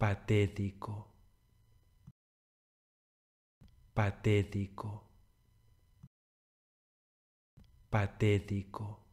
patético, patético, patético.